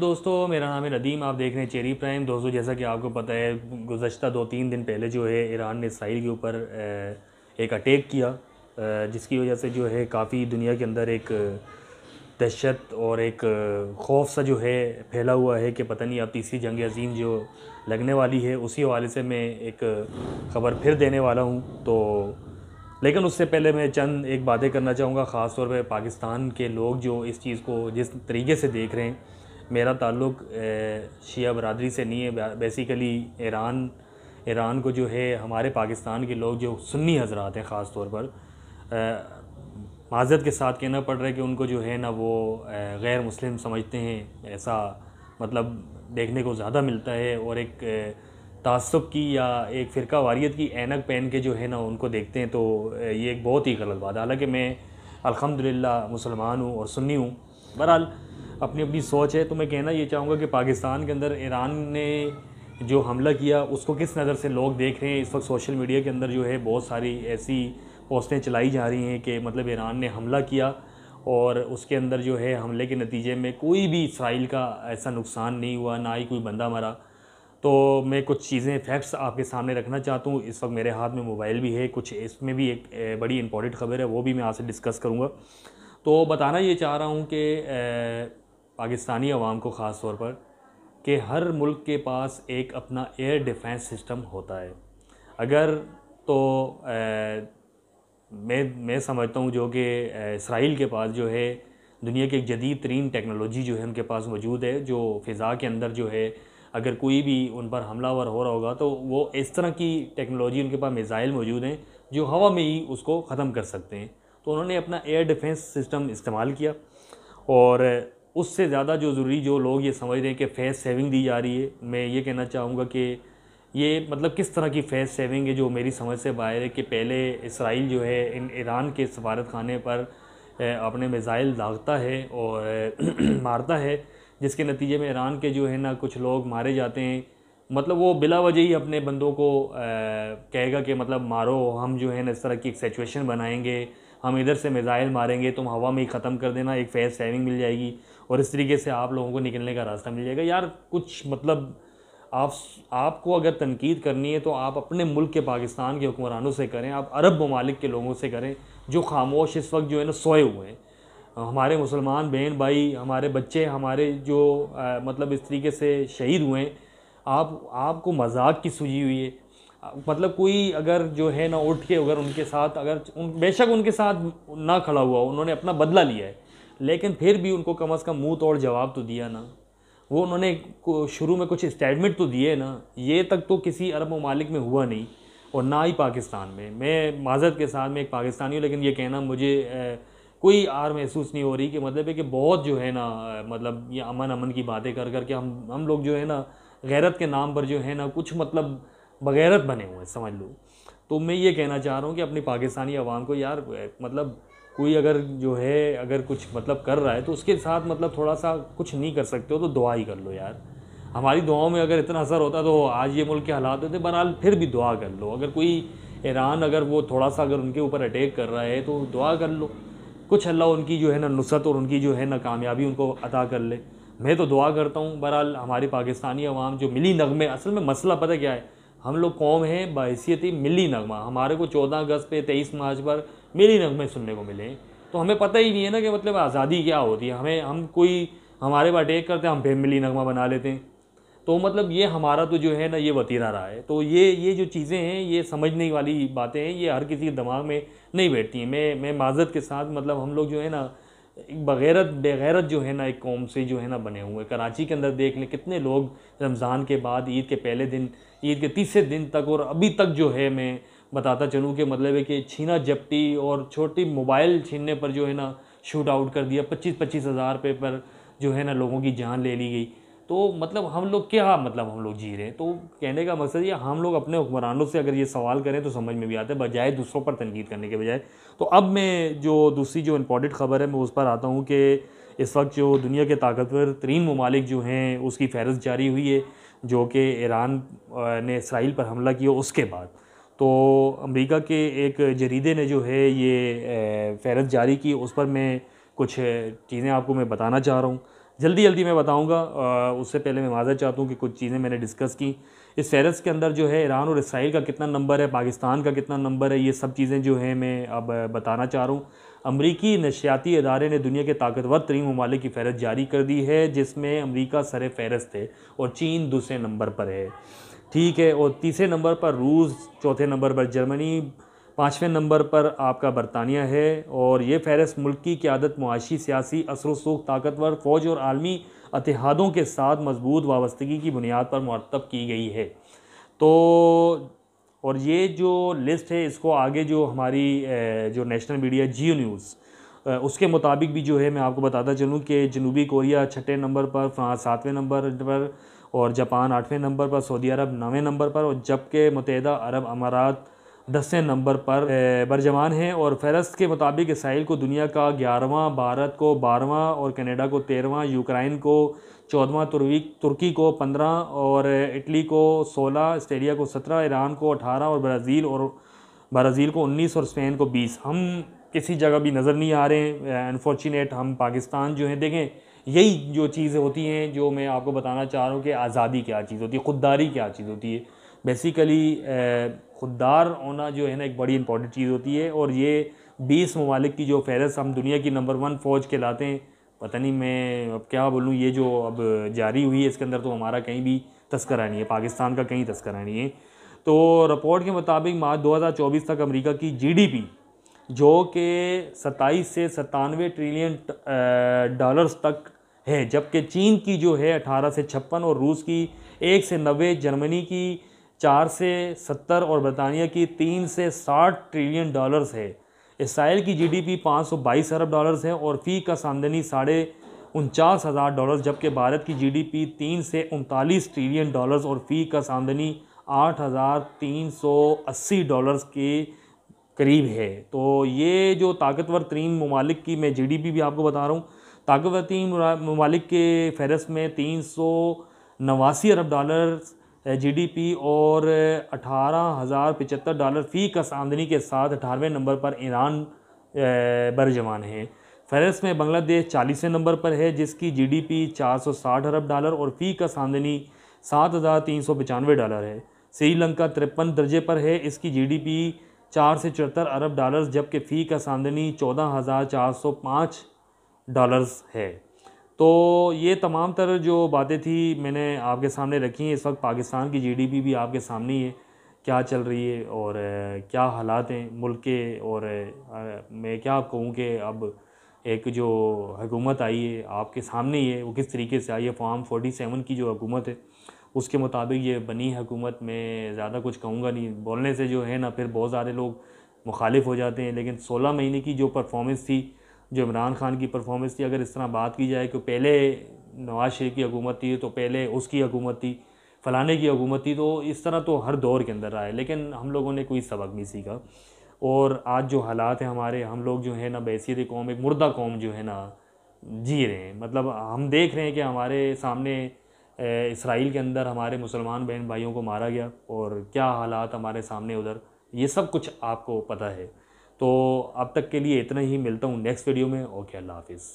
दोस्तों मेरा नाम है नदीम आप देख रहे हैं चेरी प्राइम दोस्तों जैसा कि आपको पता है गुजशत दो तीन दिन पहले जो है ईरान ने इसराइल के ऊपर एक अटैक किया जिसकी वजह से जो है काफ़ी दुनिया के अंदर एक दहशत और एक खौफ सा जो है फैला हुआ है कि पता नहीं अब तीसरी जंग अजीम जो लगने वाली है उसी हवाले से मैं एक ख़बर फिर देने वाला हूँ तो लेकिन उससे पहले मैं चंद एक बातें करना चाहूँगा ख़ास तौर पर पाकिस्तान के लोग जो इस चीज़ को जिस तरीके से देख रहे हैं मेरा ताल्लुक़ शिया बरदरी से नहीं है बेसिकली ईरान ईरान को जो है हमारे पाकिस्तान के लोग जो सुन्नी हजरात हैं ख़ास तौर पर माजरत के साथ कहना पड़ रहा है कि उनको जो है ना वो गैर मुस्लिम समझते हैं ऐसा मतलब देखने को ज़्यादा मिलता है और एक तसब की या एक फ़िरका वारीत की एनक पहन के जो है ना उनको देखते हैं तो ये एक बहुत ही गलत बात है हालांकि मैं अलहमदिल्ला मुसलमान हूँ और सुन्नी हूँ बहरहाल अपनी अपनी सोच है तो मैं कहना ये चाहूँगा कि पाकिस्तान के अंदर ईरान ने जो हमला किया उसको किस नज़र से लोग देख रहे हैं इस वक्त सोशल मीडिया के अंदर जो है बहुत सारी ऐसी पोस्टें चलाई जा रही हैं कि मतलब ईरान ने हमला किया और उसके अंदर जो है हमले के नतीजे में कोई भी इसराइल का ऐसा नुकसान नहीं हुआ ना ही कोई बंदा मरा तो मैं कुछ चीज़ें फैक्ट्स आपके सामने रखना चाहता हूँ इस वक्त मेरे हाथ में मोबाइल भी है कुछ इसमें भी एक बड़ी इंपॉर्टेंट खबर है वो भी मैं आज से डिस्कस करूँगा तो बताना ये चाह रहा हूँ कि पाकिस्तानी अवाम को ख़ास तौर पर कि हर मुल्क के पास एक अपना एयर डिफेंस सिस्टम होता है अगर तो ए, मैं मैं समझता हूँ जो कि इसराइल के पास जो है दुनिया की एक जदीद तरीन टेक्नोलॉजी जो है उनके पास मौजूद है जो फ़िज़ा के अंदर जो है अगर कोई भी उन पर हमलावर हो रहा होगा तो वो इस तरह की टेक्नोलॉजी उनके पास मिज़ाइल मौजूद हैं जो हवा में ही उसको ख़त्म कर सकते हैं तो उन्होंने अपना एयर डिफेंस सिस्टम इस्तेमाल किया और उससे ज़्यादा जो ज़रूरी जो लोग ये समझ रहे हैं कि फेस सेविंग दी जा रही है मैं ये कहना चाहूँगा कि ये मतलब किस तरह की फेस सेविंग है जो मेरी समझ से बाहर है कि पहले इसराइल जो है इन ईरान के सफारत खाने पर अपने मिज़ाइल दागता है और मारता है जिसके नतीजे में ईरान के जो है ना कुछ लोग मारे जाते हैं मतलब वो बिला वजह ही अपने बंदों को आ, कहेगा कि मतलब मारो हम जो है ना इस तरह की एक सिचुएशन बनाएंगे हम इधर से मिज़ाइल मारेंगे तुम हवा में ही ख़त्म कर देना एक फेस सेविंग मिल जाएगी और इस तरीके से आप लोगों को निकलने का रास्ता मिल जाएगा यार कुछ मतलब आप आपको अगर तनकीद करनी है तो आप अपने मुल्क के पाकिस्तान के हुक्मरानों से करें आप अरब ममालिक के लोगों से करें जो खामोश इस वक्त जो है ना सोए हुए हैं हमारे मुसलमान बहन भाई हमारे बच्चे हमारे जो आ, मतलब इस तरीके से शहीद हुए हैं आप आपको मजाक की सूझी हुई है मतलब कोई अगर जो है ना उठ के अगर उनके साथ अगर उन बेशक उनके साथ ना खड़ा हुआ उन्होंने अपना बदला लिया है लेकिन फिर भी उनको कम अज़ कम मुँह तोड़ जवाब तो दिया ना वो उन्होंने शुरू में कुछ स्टेटमेंट तो दिए ना ये तक तो किसी अरब ममालिक में हुआ नहीं और ना ही पाकिस्तान में मैं माजरत के साथ में एक पाकिस्तानी हूँ लेकिन ये कहना मुझे ए, कोई आर महसूस नहीं हो रही कि मतलब है कि बहुत जो है ना मतलब ये अमन अमन की बातें कर कर के हम हम लोग जो है ना गैरत के नाम पर जो है ना कुछ मतलब बगैरत बने हुए हैं समझ लो तो मैं ये कहना चाह रहा हूँ कि अपनी पाकिस्तानी आवाम को यार मतलब कोई अगर जो है अगर कुछ मतलब कर रहा है तो उसके साथ मतलब थोड़ा सा कुछ नहीं कर सकते हो तो दुआ ही कर लो यार हमारी दुआओं में अगर इतना असर होता तो आज ये मुल्क के हालात होते बहरहाल फिर भी दुआ कर लो अगर कोई ईरान अगर वो थोड़ा सा अगर उनके ऊपर अटैक कर रहा है तो दुआ कर लो कुछ अल्लाह उनकी जो है ना नुसरत और उनकी जो है ना कामयाबी उनको अता कर ले मैं तो दुआ करता हूँ बहरहाल हमारी पाकिस्तानी आवाम जो मिली नगमे असल में मसला पता क्या है हम लोग कौम हैं बासीती मिली नगमा हमारे को चौदह अगस्त पे तेईस मार्च पर मिली नगमे सुनने को मिले तो हमें पता ही नहीं है ना कि मतलब आज़ादी क्या होती है हमें हम कोई हमारे पर अटैक करते हैं हम फिर मिली नगमा बना लेते हैं तो मतलब ये हमारा तो जो है ना ये वतीरा रहा है तो ये ये जो चीज़ें हैं ये समझने वाली बातें हैं ये हर किसी के दिमाग में नहीं बैठती हैं मैं मैं माजत के साथ मतलब हम लोग जो है ना एक बगैरत बेगैरत जो है ना एक कौम से जो है ना बने हुए कराची के अंदर देख लें कितने लोग रमज़ान के बाद ईद के पहले दिन ईद के तीसरे दिन तक और अभी तक जो है मैं बताता चलूँ कि मतलब है कि छीना जपटी और छोटी मोबाइल छीनने पर जो है ना शूट आउट कर दिया पच्चीस पच्चीस हज़ार रुपये पर जो है ना लोगों की जान ले ली गई तो मतलब हम लोग क्या मतलब हम लोग जी रहे हैं तो कहने का मकसद ये हम लोग अपने हुक्मरानों से अगर ये सवाल करें तो समझ में भी आता है बजाय दूसरों पर तनकीद करने के बजाय तो अब मैं जो दूसरी जो इम्पोर्टेंट ख़बर है मैं उस पर आता हूँ कि इस वक्त जो दुनिया के ताकतवर तरीन ममालिक जो हैं उसकी फहरस्त जारी हुई है जो कि ईरान ने इसराइल पर हमला किया उसके बाद तो अमेरिका के एक जरीदे ने जो है ये फहरस्त जारी की उस पर मैं कुछ चीज़ें आपको मैं बताना चाह रहा हूँ जल्दी जल्दी मैं बताऊँगा उससे पहले मैं माजा चाहता हूँ कि कुछ चीज़ें मैंने डिस्कस की इस फहरस्त के अंदर जो है ईरान और इसराइल का कितना नंबर है पाकिस्तान का कितना नंबर है ये सब चीज़ें जो है मैं अब बताना चाह रहा हूँ अमरीकी नशियाती इदारे ने दुनिया के ताकतवर तरीन ममालिक की फहरस्त जारी कर दी है जिसमें अमरीका सर फहरस्त है और चीन दूसरे नंबर पर है ठीक है और तीसरे नंबर पर रूस चौथे नंबर पर जर्मनी पाँचवें नंबर पर आपका बरतानिया है और ये फहरस्त मुल्क की क्यादत मुआशी सियासी असर ताकतवर फ़ौज और आलमी अतहादों के साथ मजबूत वाबस्तगी की बुनियाद पर मरतब की गई है तो और ये जो लिस्ट है इसको आगे जो हमारी जो नेशनल मीडिया जियो न्यूज़ उसके मुताबिक भी जो है मैं आपको बताता चलूँ कि जनूबी कोरिया छठे नंबर पर फ्रांस सातवें नंबर पर और जापान आठवें नंबर पर सऊदी अरब नवें नंबर पर और जबकि मुतहद अरब अमारात दसवें नंबर पर बरजमान हैं और फहरस्त के मुताबिक इसराइल को दुनिया का ग्यारहवा भारत को बारहवा और कनाडा को तेरहवा यूक्राइन को चौदवा तुर्वी तुर्की को पंद्रह और इटली को सोलह आस्ट्रेलिया को सत्रह ईरान को अठारह और ब्राज़ील और ब्राज़ील को उन्नीस और स्पेन को बीस हम किसी जगह भी नज़र नहीं आ रहे हैं अनफॉर्चुनेट हम पाकिस्तान जो है देखें यही जो चीज़ें होती हैं जो मैं आपको बताना चाह रहा हूँ कि आज़ादी क्या चीज़ होती है ख़ुददारी क्या चीज़ होती है बेसिकली खुददार होना जो है ना एक बड़ी इंपॉर्टेंट चीज़ होती है और ये बीस ममालिक की जो फहरस्त हम दुनिया की नंबर वन फ़ौज के लाते हैं पता नहीं मैं अब क्या बोलूँ ये जो अब जारी हुई है इसके अंदर तो हमारा कहीं भी तस्करा नहीं है पाकिस्तान का कहीं तस्करा नहीं है तो रिपोर्ट के मुताबिक मार्च 2024 तक अमेरिका की जीडीपी जो कि 27 से सतानवे ट्रिलियन डॉलर्स तक है जबकि चीन की जो है 18 से छप्पन और रूस की एक से नबे जर्मनी की चार से सत्तर और बरतानिया की तीन से साठ ट्रिलियन डॉलर्स है इसराइल की जीडीपी 522 अरब डॉलर्स है और फ़ी का आमदनी साढ़े उनचास हज़ार डॉलर जबकि भारत की जीडीपी तीन से उनतालीस ट्रिलियन डॉलर्स और फ़ी का आमदनी आठ हज़ार तीन सौ अस्सी डॉलर्स के करीब है तो ये जो ताकतवर तरीन ममालिक की मैं जी डी पी भी आपको बता रहा हूँ ताकतवर तरीन ममालिक के फहरस्त में तीन सौ नवासी अरब डॉलर जीडीपी और अठारह हज़ार पचहत्तर डॉलर फ़ी कस आमदनी के साथ अठारहवें नंबर पर ईरान बरजवान है फहरस्त में बांग्लादेश चालीसवें नंबर पर है जिसकी जीडीपी 460 अरब डॉलर और फ़ी कस आमदनी सात हज़ार तीन सौ पचानवे डॉलर है श्रीलंका तिरपन दर्जे पर है इसकी जीडीपी चार से चौहत्तर अरब डॉलर्स जबकि फ़ी कस आमदनी चौदह हज़ार चार सौ पाँच डॉलर्स है तो ये तमाम तर जो बातें थी मैंने आपके सामने रखी हैं इस वक्त पाकिस्तान की जीडीपी भी आपके सामने ही है क्या चल रही है और क्या हालात हैं मुल्क के और मैं क्या आप कहूँ कि अब एक जो हुकूमत आई है आपके सामने ही है वो किस तरीके से आई है फॉर्म फोर्टी सेवन की जो हुकूमत है उसके मुताबिक ये बनी हुकूमत में ज़्यादा कुछ कहूँगा नहीं बोलने से जो है ना फिर बहुत सारे लोग मुखालिफ हो जाते हैं लेकिन सोलह महीने की जो परफॉर्मेंस थी जो इमरान खान की परफॉर्मेंस थी अगर इस तरह बात की जाए कि पहले नवाज शरीफ की हकूमत थी तो पहले उसकी हकूमत थी फलाने की हकूमत थी तो इस तरह तो हर दौर के अंदर रहा है लेकिन हम लोगों ने कोई सबक नहीं सीखा और आज जो हालात हैं हमारे हम लोग जो है ना बैसीत कौम एक मुर्दा कौम जो है ना जी रहे हैं मतलब हम देख रहे हैं कि हमारे सामने इसराइल के अंदर हमारे मुसलमान बहन भाइयों को मारा गया और क्या हालात हमारे सामने उधर ये सब कुछ आपको पता है तो अब तक के लिए इतना ही मिलता हूँ नेक्स्ट वीडियो में ओके अल्लाह हाफिज़